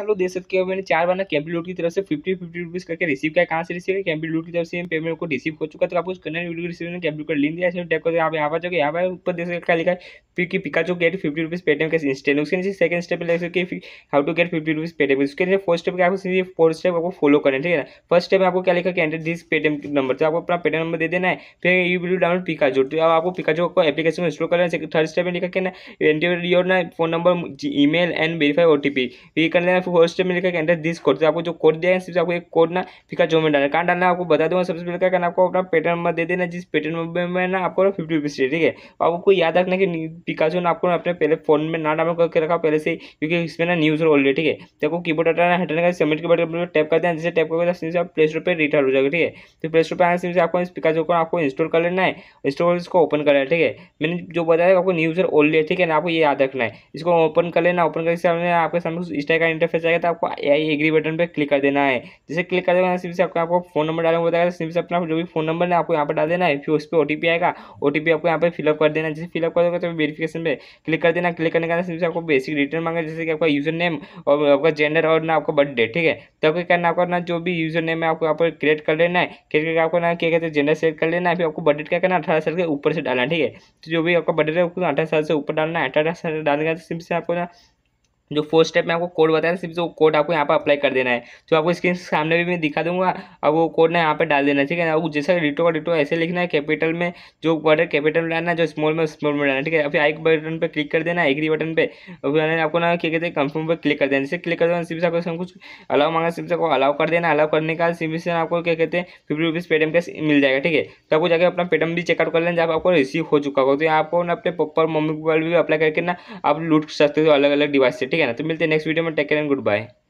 हम लोग दे सकते हो मैंने चार बार ना कैम्पी लूट की तरफ से फिफ्टी फिफ्टी रुपीज करके रिसीव किया कहाँ से रिसीव किया कैम्पी लूट की तरफ से पेमेंट को रिसीव हो चुका तो आपको करना वीडियो रिसीव कैम्पी का लिंक दिया टाइप कर आप यहाँ पर जाकर यहाँ पर ऊपर देख सकते क्या लिखा है फिर की पिकाचो गेट फिफ्टी रुपीज़ पेटीएम कैसे इंस्टेंट उसके नीचे सेकंड स्टेप ले कि how to get fifty rupees Paytm उसके नीचे फर्स्ट स्टेप आपको सीधे फोर्थ स्टेप आपको फॉलो करना है ठीक है ना फर्स्ट स्टेप में आपको क्या लिखा कि एंटर दिस पेटीएम नंबर तो आपको अपना पेटीएम नंबर दे देना है फिर यू वीडियो डाउनलोड पिकाचो तो आपको पिकाचो को एप्लीकेशन में इंस्टॉल करना है थर्ड स्टेप में लिखा कि ना एंटर योर ना phone number email and verify O T P ये कर लेना फर्स्ट स्टेप में लिखा कि एंटर दिस कोड तो आपको जो कोड दिया है सिर्फ आपको एक कोड ना पिकाचो में डालना कहाँ डालना आपको बता दूँगा सबसे पहले क्या करना आपको अपना पेटीएम नंबर दे देना जिस पेटीएम नंबर में ना आपको फिफ्टी रुपीज़ ठीक है आपको याद रखना कि पिकाचो नाम आपको अपने पहले फोन में ना डाउनलोड करके रखा पहले से क्योंकि इसमें ना न्यूज़ ऑलरेडी ठीक है देखो बोर्ड हटाना हटाने का सबमिट के बटन टैप करते हैं जैसे टैप करके आप प्ले स्टोर पर रिटर्न हो जाएगा ठीक है तो प्ले स्टोर पर आने से आपको इस पिकाचो को आपको इंस्टॉल कर लेना है इंस्टॉल इसको ओपन करना है ठीक है मैंने जो बताया आपको न्यूज़र ऑलरेडी ठीक है ना आपको ये याद रखना है इसको ओपन कर लेना ओपन करके सामने आपके सामने इस टाइप का इंटरफेस आएगा तो आपको आई एग्री बटन पर क्लिक कर देना है जैसे क्लिक कर देना सिम से आपको आपको फोन नंबर डालना बताएगा सिम से अपना जो भी फोन नंबर है आपको यहाँ पर डाल देना है फिर उस पर ओ आएगा ओ आपको यहाँ पर फिलअप कर देना जैसे फिलअप कर देगा तो वेरिफिकेशन पे क्लिक कर देना क्लिक करने के बाद आपको बेसिक डिटेल मांगा जैसे कि आपका यूजर नेम और आपका जेंडर और ना आपका बर्थडे ठीक है तो आपको क्या करना आपको जो भी यूजर नेम है आपको यहाँ पर क्रिएट कर लेना है क्रिएट करके आपको ना क्या कहते हैं जेंडर सेलेक्ट कर लेना है फिर आपको बर्थडेट क्या करना अठारह साल के ऊपर से डालना ठीक है तो जो भी आपका बर्थडेट है उसको अठारह साल से ऊपर डालना है अठारह साल डालने के बाद सिम से आपको ना जो फोर्थ स्टेप में आपको कोड बताया सिर्फ वो कोड आपको यहाँ पर अप्लाई कर देना है तो आपको स्क्रीन सामने भी मैं दिखा दूंगा अब वो कोड ना यहाँ पर डाल देना है ठीक है आपको जैसा रिटो का रिटो ऐसे लिखना है कैपिटल में जो बटन कैपिटल में डालना जो स्मॉल में स्मॉल में डालना है ठीक है फिर आई बटन पर क्लिक कर देना एग्री बटन पर फिर आपको ना क्या कहते हैं कंफर्म पर क्लिक कर देना जैसे क्लिक कर देना सिर्फ आपको सब कुछ अलाउ मांगा सिर्फ आपको अलाउ कर देना अलाउ करने का सिर्फ से आपको क्या कहते हैं फिफ्टी रुपीज़ पेटीएम का मिल जाएगा ठीक है तो आपको जाकर अपना पेटम भी चेकआउट कर लेना जब आपको रिसीव हो चुका होगा तो यहाँ आपको ना अपने पप्पा और मम्मी को भी अप्लाई करके ना आप लूट सकते हो अलग अलग डिवाइस से ठीक है ठीक है ना तो मिलते हैं नेक्स्ट वीडियो में take care and good bye